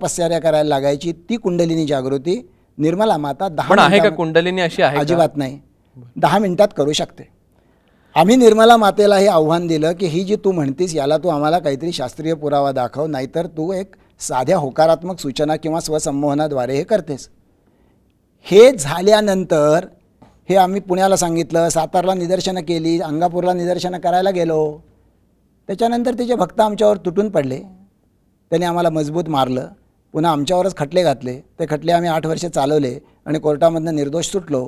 तपस्या करायला लागायची ती कुंडलिनी जागृती निर्मला माता दहा आहे का कुंडलिनी अशी आहे अजिबात नाही दहा मिनिटात करू शकते आम्ही निर्मला मातेला हे आव्हान दिलं की ही जी तू म्हणतीस याला तू आम्हाला काहीतरी शास्त्रीय पुरावा दाखव नाहीतर तू एक साध्या होकारात्मक सूचना किंवा स्वसंमोहनाद्वारे हे करतेस हे झाल्यानंतर हे आम्ही पुण्याला सांगितलं सातारला निदर्शनं केली अंगापूरला निदर्शनं करायला गेलो त्याच्यानंतर तिचे भक्त आमच्यावर तुटून पडले त्याने आम्हाला मजबूत मारलं पुन्हा आमच्यावरच खटले घातले ते खटले आम्ही आठ वर्षे चालवले आणि कोर्टामधनं निर्दोष सुटलो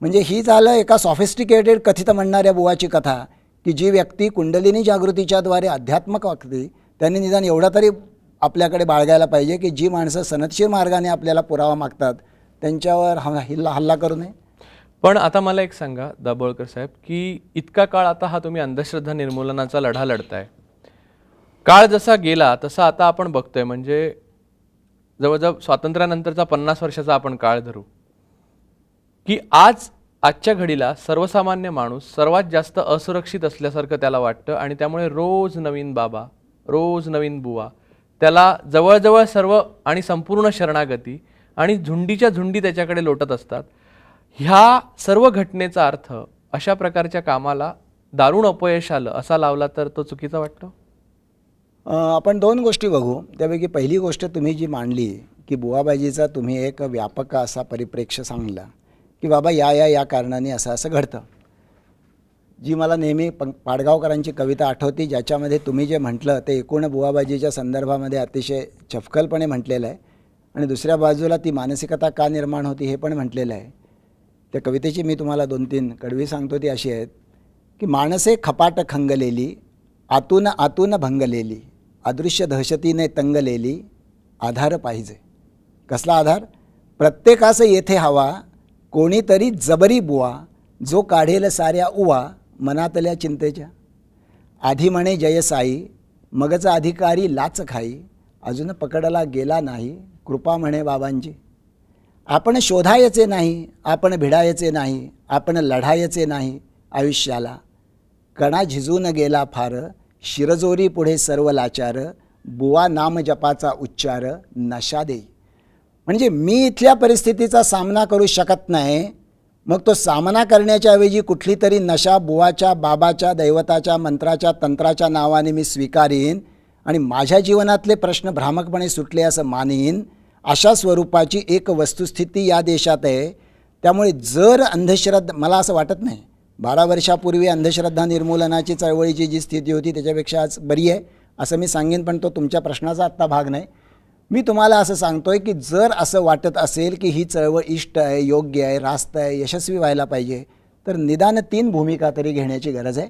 म्हणजे ही झालं एका सॉफिस्टिकेटेड कथित म्हणणाऱ्या बुवाची कथा की जी व्यक्ती कुंडलिनी जागृतीच्याद्वारे अध्यात्मक वागते त्यांनी निदान एवढा तरी आपल्याकडे बाळगायला पाहिजे की जी माणसं सनदशीर मार्गाने आपल्याला पुरावा मागतात त्यांच्यावर हा हिल्ला हल्ला करू नये पण आता मला एक सांगा दाभोळकर साहेब की इतका काळ आता हा तुम्ही अंधश्रद्धा निर्मूलनाचा लढा लढताय काळ जसा गेला तसा आता आपण बघतोय म्हणजे जवळजवळ स्वातंत्र्यानंतरचा पन्नास वर्षाचा आपण काळ धरू की आज आजच्या घडीला सर्वसामान्य माणूस सर्वात जास्त असुरक्षित असल्यासारखं त्याला वाटतं आणि त्यामुळे रोज नवीन बाबा रोज नवीन बुवा त्याला जवळजवळ सर्व आणि संपूर्ण शरणागती आणि झुंडीच्या झुंडी त्याच्याकडे लोटत असतात ह्या सर्व घटनेचा अर्थ अशा प्रकारच्या कामाला दारुण अपयश आलं असा लावला तर तो चुकीचा वाटतो आपण दोन गोष्टी बघू त्यापैकी पहिली गोष्ट तुम्ही जी मांडली की बुवाबाजीचा तुम्ही एक व्यापक असा परिप्रेक्ष्य सांगला की बाबा या या या कारणाने असं असं घडतं जी मला नेहमी प पाडगावकरांची कविता आठवती ज्याच्यामध्ये तुम्ही जे म्हटलं ते एकूण बुवाबाजीच्या संदर्भामध्ये अतिशय चपकलपणे म्हटलेलं आहे आणि दुसऱ्या बाजूला ती मानसिकता का निर्माण होती हे पण म्हटलेलं आहे त्या कवितेची मी तुम्हाला दोन तीन कडवी सांगतो ती अशी आहेत की माणसे खपाट खंगलेली आतून आतून भंगलेली अदृश्य दहशतीने तंगलेली आधार पाहिजे कसला आधार प्रत्येकास येथे हवा कोणीतरी जबरी बुवा जो काढेल साऱ्या उवा मनातल्या चिंतेच्या आधी म्हणे जयसाई मगचा अधिकारी लाच खाई अजून पकडला गेला नाही कृपा म्हणे बाबांची आपण शोधायचे नाही आपण भिडायचे नाही आपण लढायचे नाही आयुष्याला कणा झिजून गेला फार शिरजोरी पुढे सर्व लाचार बुवा नामजपाचा उच्चार नशा दे म्हणजे मी इथल्या परिस्थितीचा सामना करू शकत नाही मग तो सामना करण्याच्याऐवजी कुठली तरी नशा बुवाच्या बाबाच्या दैवताच्या मंत्राच्या तंत्राच्या नावाने मी स्वीकारीन आणि माझ्या जीवनातले प्रश्न भ्रामकपणे सुटले असं मानीन अशा स्वरूपाची एक वस्तुस्थिती या देशात आहे त्यामुळे जर अंधश्रद्धा मला असं वाटत नाही बारा वर्षापूर्वी अंधश्रद्धा निर्मूलनाची चळवळीची जी स्थिती होती त्याच्यापेक्षा आज बरी आहे असं मी सांगेन पण तो तुमच्या प्रश्नाचा आत्ता भाग नाही मी तुम्हाला असं सांगतो आहे की जर असं वाटत असेल की ही चळवळ इष्ट आहे योग्य आहे रास्त आहे यशस्वी व्हायला पाहिजे तर निदान तीन भूमिका तरी घेण्याची गरज आहे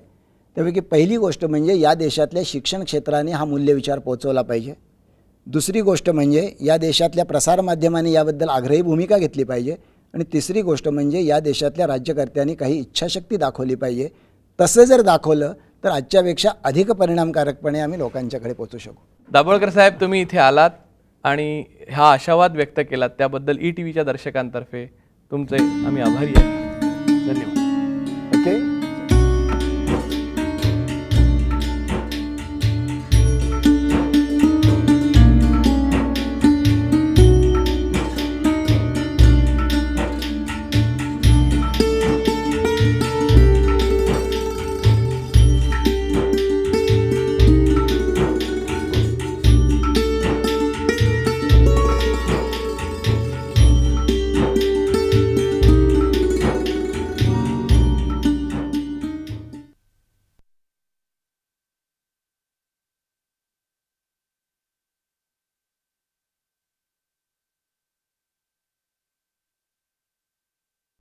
त्यापैकी पहिली गोष्ट म्हणजे या देशातल्या शिक्षण क्षेत्राने हा मूल्यविचार पोचवला पाहिजे दुसरी गोष्ट म्हणजे या देशातल्या प्रसारमाध्यमांनी याबद्दल आग्रही भूमिका घेतली पाहिजे आणि तिसरी गोष्ट म्हणजे या देशातल्या राज्यकर्त्यांनी काही इच्छाशक्ती दाखवली पाहिजे तसं जर दाखवलं तर आजच्यापेक्षा अधिक परिणामकारकपणे आम्ही लोकांच्याकडे पोचू शकू दाभोळकर साहेब तुम्ही इथे आलात आणि हा आशावाद व्यक्त केलात त्याबद्दल ई e टी व्हीच्या दर्शकांतर्फे तुमचे आम्ही आभारी आहे धन्यवाद ओके